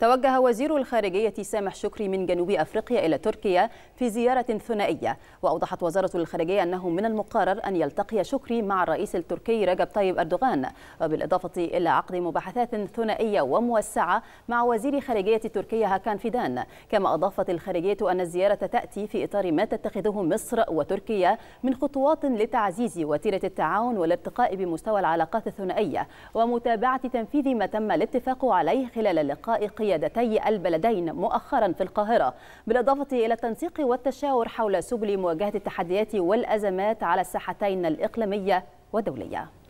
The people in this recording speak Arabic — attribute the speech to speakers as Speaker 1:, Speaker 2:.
Speaker 1: توجه وزير الخارجية سامح شكري من جنوب أفريقيا إلى تركيا في زيارة ثنائية وأوضحت وزارة الخارجية أنه من المقرر أن يلتقي شكري مع الرئيس التركي رجب طيب أردوغان وبالإضافة إلى عقد مباحثات ثنائية وموسعة مع وزير خارجية تركيا هاكان فيدان كما أضافت الخارجية أن الزيارة تأتي في إطار ما تتخذه مصر وتركيا من خطوات لتعزيز وتيرة التعاون والارتقاء بمستوى العلاقات الثنائية ومتابعة تنفيذ ما تم الاتفاق عليه خلال لقاء قيادتي البلدين مؤخرا في القاهرة بالإضافة إلى التنسيق والتشاور حول سبل مواجهة التحديات والأزمات على الساحتين الإقليمية والدولية